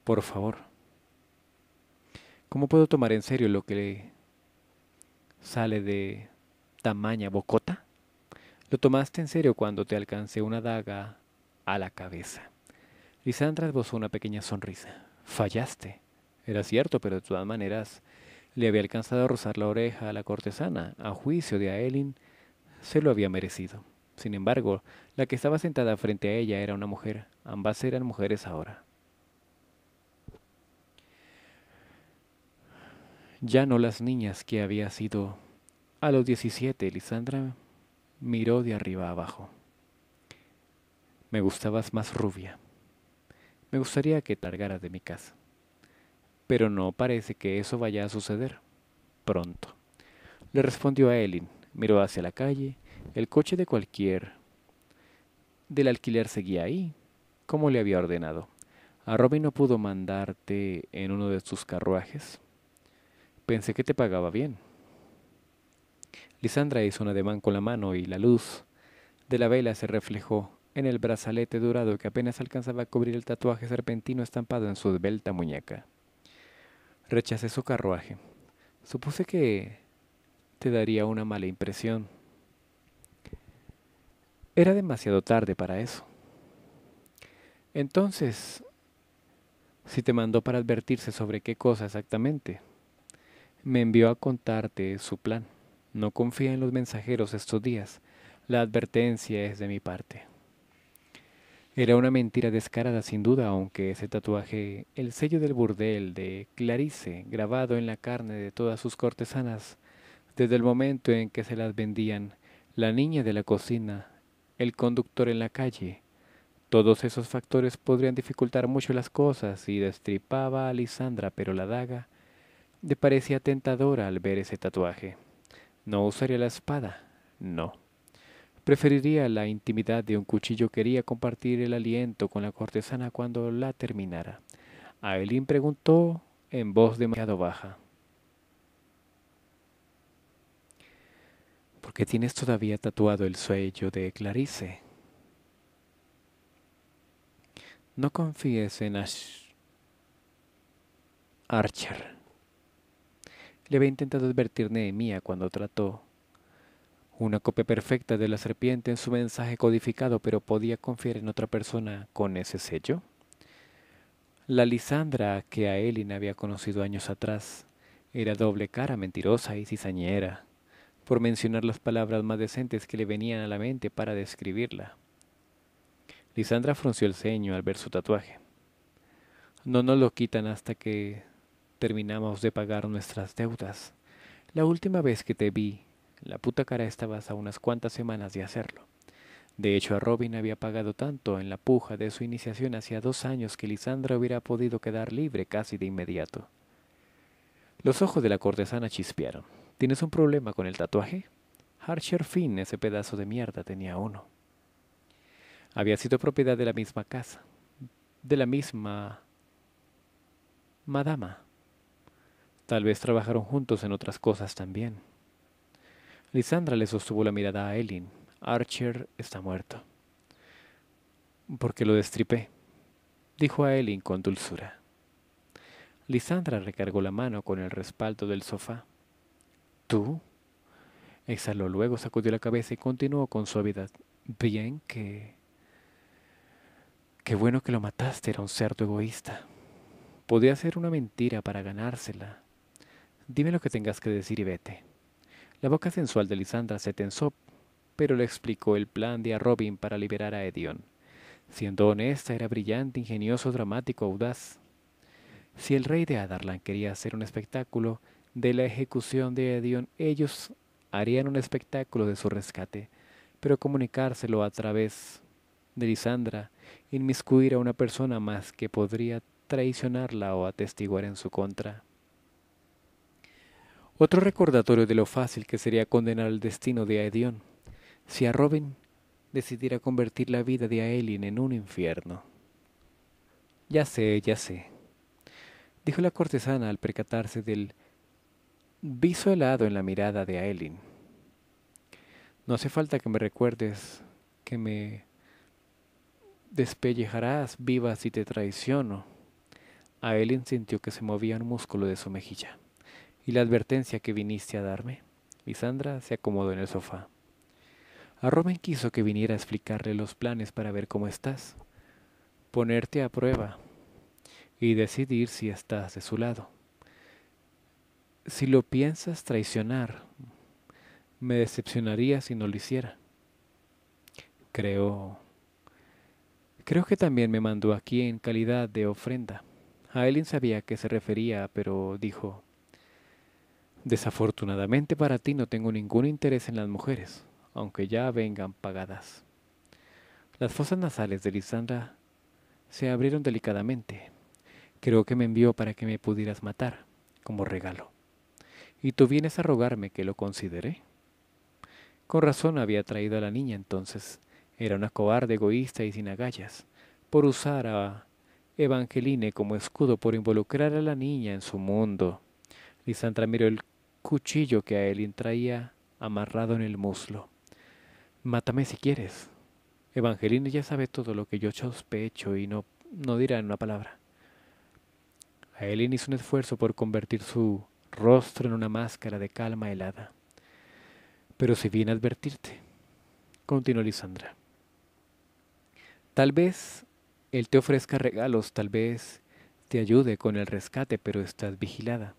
Por favor, ¿cómo puedo tomar en serio lo que sale de tamaña bocota? ¿Lo tomaste en serio cuando te alcancé una daga a la cabeza. Lisandra esbozó una pequeña sonrisa. Fallaste. Era cierto, pero de todas maneras le había alcanzado a rozar la oreja a la cortesana. A juicio de Aelin, se lo había merecido. Sin embargo, la que estaba sentada frente a ella era una mujer. Ambas eran mujeres ahora. Ya no las niñas que había sido. A los 17, Lisandra miró de arriba abajo. Me gustabas más rubia. Me gustaría que largaras de mi casa. Pero no parece que eso vaya a suceder. Pronto. Le respondió a Ellen. Miró hacia la calle. El coche de cualquier... del alquiler seguía ahí, como le había ordenado. ¿A Robin no pudo mandarte en uno de sus carruajes? Pensé que te pagaba bien. Lisandra hizo un ademán con la mano y la luz de la vela se reflejó en el brazalete dorado que apenas alcanzaba a cubrir el tatuaje serpentino estampado en su esbelta muñeca. Rechacé su carruaje. Supuse que te daría una mala impresión. Era demasiado tarde para eso. Entonces, si te mandó para advertirse sobre qué cosa exactamente, me envió a contarte su plan. No confía en los mensajeros estos días. La advertencia es de mi parte. Era una mentira descarada sin duda, aunque ese tatuaje, el sello del burdel de Clarice, grabado en la carne de todas sus cortesanas, desde el momento en que se las vendían, la niña de la cocina, el conductor en la calle, todos esos factores podrían dificultar mucho las cosas y destripaba a Lisandra, pero la daga le parecía tentadora al ver ese tatuaje. No usaría la espada, no. Preferiría la intimidad de un cuchillo. Quería compartir el aliento con la cortesana cuando la terminara. Aelin preguntó en voz demasiado baja. ¿Por qué tienes todavía tatuado el sueño de Clarice? No confíes en Ash Archer. Le había intentado advertir Nehemia cuando trató una copia perfecta de la serpiente en su mensaje codificado, pero podía confiar en otra persona con ese sello. La Lisandra que a Elin había conocido años atrás era doble cara, mentirosa y cizañera, por mencionar las palabras más decentes que le venían a la mente para describirla. Lisandra frunció el ceño al ver su tatuaje. No nos lo quitan hasta que terminamos de pagar nuestras deudas. La última vez que te vi la puta cara estaba a unas cuantas semanas de hacerlo. De hecho, a Robin había pagado tanto en la puja de su iniciación hacía dos años que Lisandra hubiera podido quedar libre casi de inmediato. Los ojos de la cortesana chispearon. ¿Tienes un problema con el tatuaje? Archer Finn, ese pedazo de mierda, tenía uno. Había sido propiedad de la misma casa, de la misma... Madama. Tal vez trabajaron juntos en otras cosas también. Lisandra le sostuvo la mirada a Elin. Archer está muerto. Porque lo destripé, dijo a Elin con dulzura. Lisandra recargó la mano con el respaldo del sofá. ¿Tú? Exhaló, luego sacudió la cabeza y continuó con suavidad. Bien que... Qué bueno que lo mataste, era un cerdo egoísta. Podía hacer una mentira para ganársela. Dime lo que tengas que decir y vete. La boca sensual de Lisandra se tensó, pero le explicó el plan de a Robin para liberar a Edion. Siendo honesta, era brillante, ingenioso, dramático, audaz. Si el rey de Adarlan quería hacer un espectáculo de la ejecución de Edion, ellos harían un espectáculo de su rescate, pero comunicárselo a través de Lisandra, inmiscuir a una persona más que podría traicionarla o atestiguar en su contra. Otro recordatorio de lo fácil que sería condenar el destino de Aedion si a Robin decidiera convertir la vida de Aelin en un infierno. Ya sé, ya sé, dijo la cortesana al percatarse del viso helado en la mirada de Aelin. No hace falta que me recuerdes que me despellejarás viva si te traiciono. Aelin sintió que se movía un músculo de su mejilla y la advertencia que viniste a darme. Lisandra se acomodó en el sofá. A Robin quiso que viniera a explicarle los planes para ver cómo estás, ponerte a prueba y decidir si estás de su lado. Si lo piensas traicionar, me decepcionaría si no lo hiciera. Creo... Creo que también me mandó aquí en calidad de ofrenda. A Ellen sabía a qué se refería, pero dijo, Desafortunadamente para ti no tengo ningún interés en las mujeres, aunque ya vengan pagadas. Las fosas nasales de Lisandra se abrieron delicadamente. Creo que me envió para que me pudieras matar, como regalo. ¿Y tú vienes a rogarme que lo consideré. Con razón había traído a la niña entonces. Era una cobarde, egoísta y sin agallas, por usar a Evangeline como escudo, por involucrar a la niña en su mundo. Lisandra miró el cuchillo que a Elin traía amarrado en el muslo. Mátame si quieres. Evangelina ya sabe todo lo que yo sospecho y no, no dirá una palabra. A él hizo un esfuerzo por convertir su rostro en una máscara de calma helada. Pero si a advertirte, continuó Lisandra. Tal vez él te ofrezca regalos, tal vez te ayude con el rescate, pero estás vigilada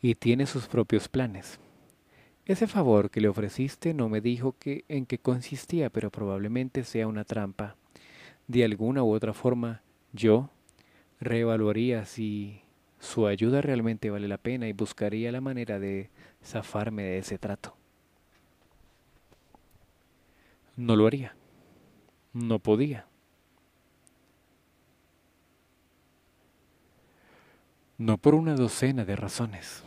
y tiene sus propios planes. Ese favor que le ofreciste no me dijo en qué consistía, pero probablemente sea una trampa. De alguna u otra forma, yo reevaluaría si su ayuda realmente vale la pena y buscaría la manera de zafarme de ese trato. No lo haría. No podía. No por una docena de razones.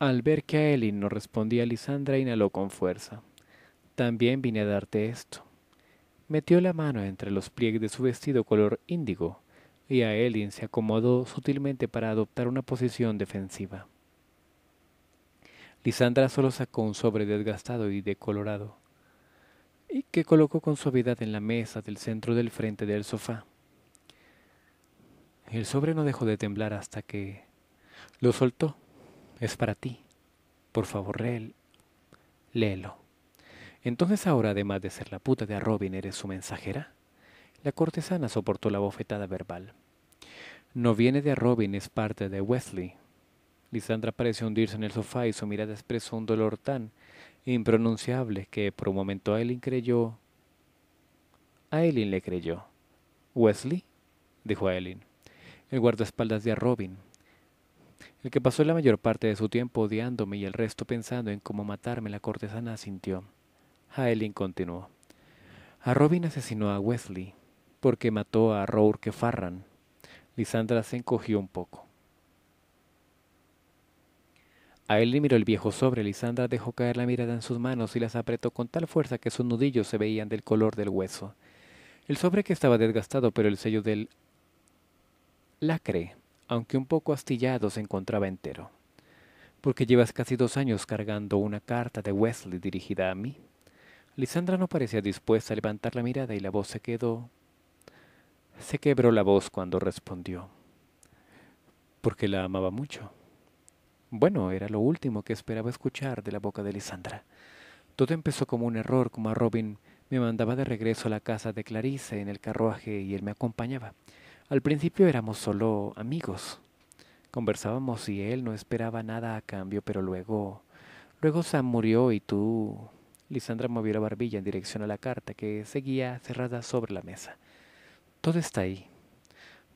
Al ver que a Elin no respondía, Lisandra inhaló con fuerza. También vine a darte esto. Metió la mano entre los pliegues de su vestido color índigo y a Elin se acomodó sutilmente para adoptar una posición defensiva. Lisandra solo sacó un sobre desgastado y decolorado, y que colocó con suavidad en la mesa del centro del frente del sofá. El sobre no dejó de temblar hasta que lo soltó es para ti. Por favor, léelo. léelo. Entonces ahora, además de ser la puta de a Robin, ¿eres su mensajera? La cortesana soportó la bofetada verbal. No viene de a Robin, es parte de Wesley. Lisandra pareció hundirse en el sofá y su mirada expresó un dolor tan impronunciable que por un momento Aileen creyó... A Aileen le creyó. ¿Wesley? dijo a Aileen. El guardaespaldas de a Robin. El que pasó la mayor parte de su tiempo odiándome y el resto pensando en cómo matarme la cortesana asintió. Haelin continuó. A Robin asesinó a Wesley porque mató a Rourke Farran. Lisandra se encogió un poco. A miró el viejo sobre. Lisandra dejó caer la mirada en sus manos y las apretó con tal fuerza que sus nudillos se veían del color del hueso. El sobre que estaba desgastado, pero el sello del lacre aunque un poco astillado, se encontraba entero. Porque llevas casi dos años cargando una carta de Wesley dirigida a mí. Lisandra no parecía dispuesta a levantar la mirada y la voz se quedó. Se quebró la voz cuando respondió. Porque la amaba mucho. Bueno, era lo último que esperaba escuchar de la boca de Lisandra. Todo empezó como un error, como a Robin me mandaba de regreso a la casa de Clarice en el carruaje y él me acompañaba. Al principio éramos solo amigos. Conversábamos y él no esperaba nada a cambio, pero luego... Luego Sam murió y tú... Lisandra movió la barbilla en dirección a la carta que seguía cerrada sobre la mesa. Todo está ahí.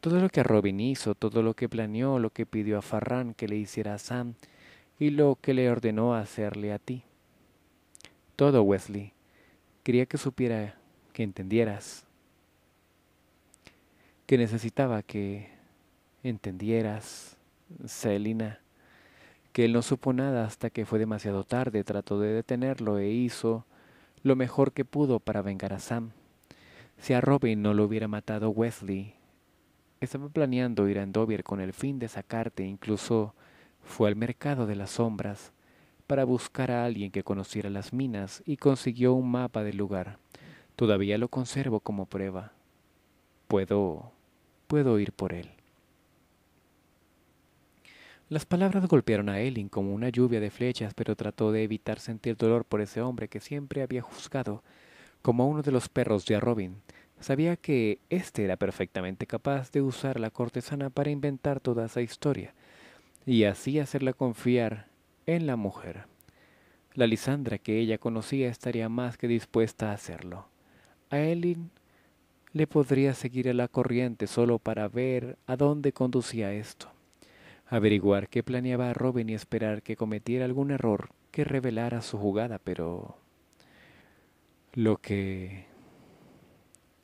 Todo lo que Robin hizo, todo lo que planeó, lo que pidió a Farran que le hiciera a Sam y lo que le ordenó hacerle a ti. Todo, Wesley. Quería que supiera, que entendieras que necesitaba que entendieras, Selina. que él no supo nada hasta que fue demasiado tarde, trató de detenerlo e hizo lo mejor que pudo para vengar a Sam. Si a Robin no lo hubiera matado Wesley, estaba planeando ir a Andover con el fin de sacarte, incluso fue al mercado de las sombras para buscar a alguien que conociera las minas y consiguió un mapa del lugar. Todavía lo conservo como prueba. Puedo puedo ir por él. Las palabras golpearon a Elin como una lluvia de flechas, pero trató de evitar sentir dolor por ese hombre que siempre había juzgado como uno de los perros de Robin. Sabía que éste era perfectamente capaz de usar la cortesana para inventar toda esa historia, y así hacerla confiar en la mujer. La Lisandra que ella conocía estaría más que dispuesta a hacerlo. A Elin le podría seguir a la corriente solo para ver a dónde conducía esto, averiguar qué planeaba a Robin y esperar que cometiera algún error que revelara su jugada, pero lo que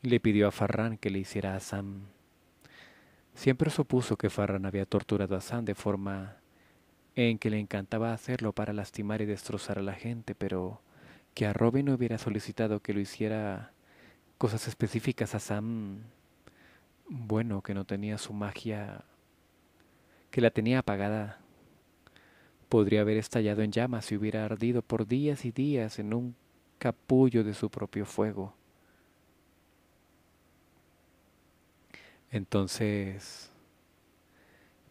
le pidió a Farran que le hiciera a Sam. Siempre supuso que Farran había torturado a Sam de forma en que le encantaba hacerlo para lastimar y destrozar a la gente, pero que a Robin no hubiera solicitado que lo hiciera cosas específicas a Sam, bueno, que no tenía su magia, que la tenía apagada. Podría haber estallado en llamas y hubiera ardido por días y días en un capullo de su propio fuego. Entonces,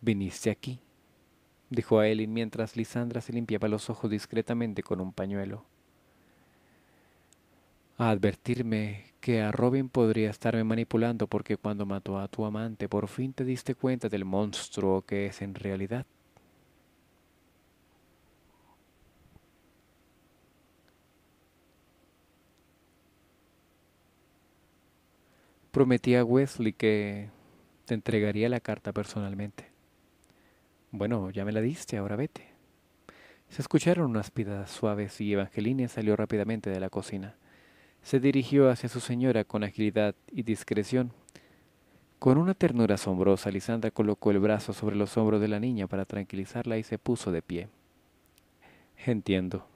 viniste aquí, dijo a Elin mientras Lisandra se limpiaba los ojos discretamente con un pañuelo, a advertirme que a Robin podría estarme manipulando porque cuando mató a tu amante por fin te diste cuenta del monstruo que es en realidad. Prometí a Wesley que te entregaría la carta personalmente. Bueno, ya me la diste, ahora vete. Se escucharon unas pidas suaves y Evangelina salió rápidamente de la cocina se dirigió hacia su señora con agilidad y discreción. Con una ternura asombrosa, lisanda colocó el brazo sobre los hombros de la niña para tranquilizarla y se puso de pie. Entiendo.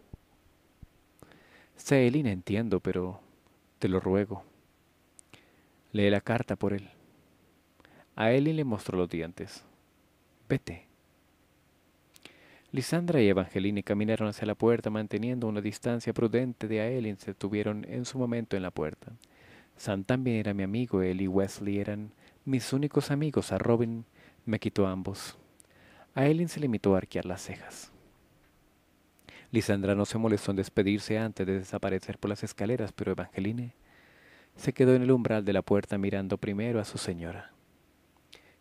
Celina entiendo, pero te lo ruego. Lee la carta por él. A él le mostró los dientes. Vete, Lisandra y Evangeline caminaron hacia la puerta manteniendo una distancia prudente de a se tuvieron en su momento en la puerta. Sam también era mi amigo, él y Wesley eran mis únicos amigos. A Robin me quitó ambos. A Ellen se limitó a arquear las cejas. Lisandra no se molestó en despedirse antes de desaparecer por las escaleras, pero Evangeline se quedó en el umbral de la puerta mirando primero a su señora,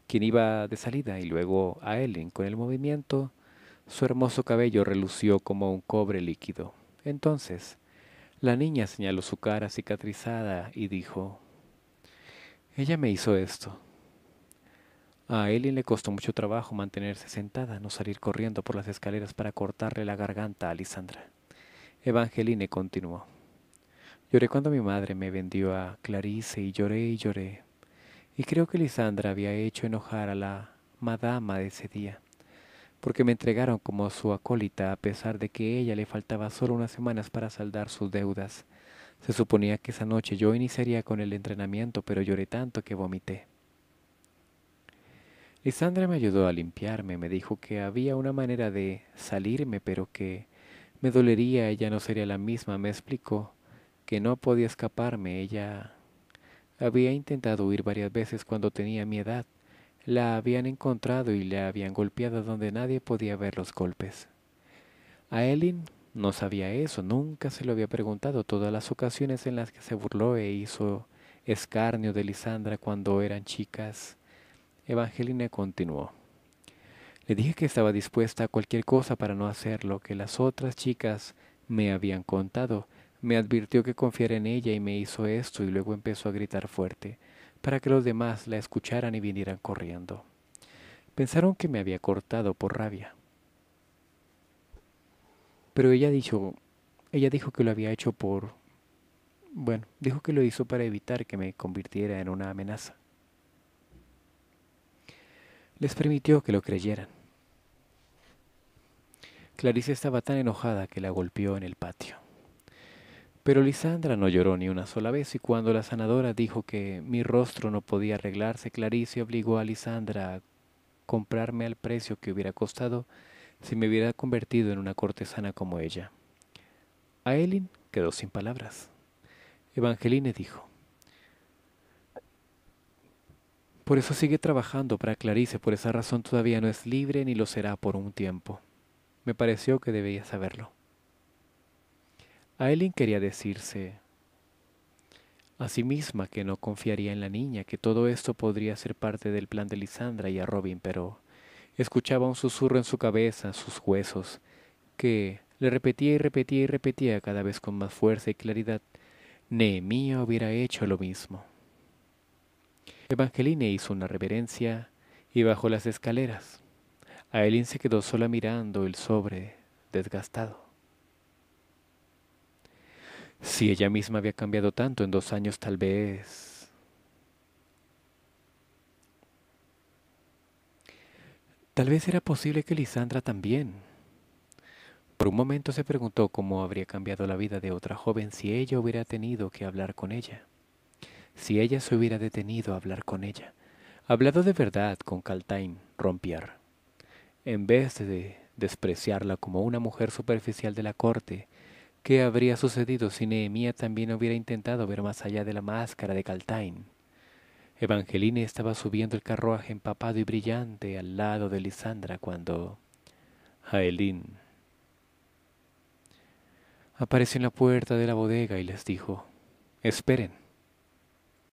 quien iba de salida y luego a Ellen con el movimiento su hermoso cabello relució como un cobre líquido. Entonces, la niña señaló su cara cicatrizada y dijo, Ella me hizo esto. A Ellie le costó mucho trabajo mantenerse sentada, no salir corriendo por las escaleras para cortarle la garganta a Lisandra. Evangeline continuó. Lloré cuando mi madre me vendió a Clarice y lloré y lloré. Y creo que Lisandra había hecho enojar a la madama de ese día porque me entregaron como su acólita a pesar de que ella le faltaba solo unas semanas para saldar sus deudas. Se suponía que esa noche yo iniciaría con el entrenamiento, pero lloré tanto que vomité. Lisandra me ayudó a limpiarme, me dijo que había una manera de salirme, pero que me dolería, ella no sería la misma, me explicó que no podía escaparme, ella había intentado huir varias veces cuando tenía mi edad, la habían encontrado y la habían golpeado donde nadie podía ver los golpes. A Elin no sabía eso, nunca se lo había preguntado. Todas las ocasiones en las que se burló e hizo escarnio de Lisandra cuando eran chicas, Evangelina continuó. Le dije que estaba dispuesta a cualquier cosa para no hacer lo que las otras chicas me habían contado. Me advirtió que confiara en ella y me hizo esto y luego empezó a gritar fuerte para que los demás la escucharan y vinieran corriendo. Pensaron que me había cortado por rabia. Pero ella dijo, ella dijo que lo había hecho por bueno, dijo que lo hizo para evitar que me convirtiera en una amenaza. Les permitió que lo creyeran. Clarice estaba tan enojada que la golpeó en el patio. Pero Lisandra no lloró ni una sola vez y cuando la sanadora dijo que mi rostro no podía arreglarse, Clarice obligó a Lisandra a comprarme al precio que hubiera costado si me hubiera convertido en una cortesana como ella. A Elin quedó sin palabras. Evangeline dijo, Por eso sigue trabajando para Clarice, por esa razón todavía no es libre ni lo será por un tiempo. Me pareció que debía saberlo. A Ellen quería decirse a sí misma que no confiaría en la niña, que todo esto podría ser parte del plan de Lisandra y a Robin, pero escuchaba un susurro en su cabeza, sus huesos, que le repetía y repetía y repetía cada vez con más fuerza y claridad. Nehemía hubiera hecho lo mismo. Evangeline hizo una reverencia y bajó las escaleras. A Aelin se quedó sola mirando el sobre, desgastado. Si ella misma había cambiado tanto en dos años, tal vez... Tal vez era posible que Lisandra también. Por un momento se preguntó cómo habría cambiado la vida de otra joven si ella hubiera tenido que hablar con ella. Si ella se hubiera detenido a hablar con ella. Hablado de verdad con Caltain Rompiar. En vez de despreciarla como una mujer superficial de la corte, ¿Qué habría sucedido si Nehemia también hubiera intentado ver más allá de la máscara de Caltain? Evangeline estaba subiendo el carruaje empapado y brillante al lado de Lisandra cuando Aelin apareció en la puerta de la bodega y les dijo, Esperen.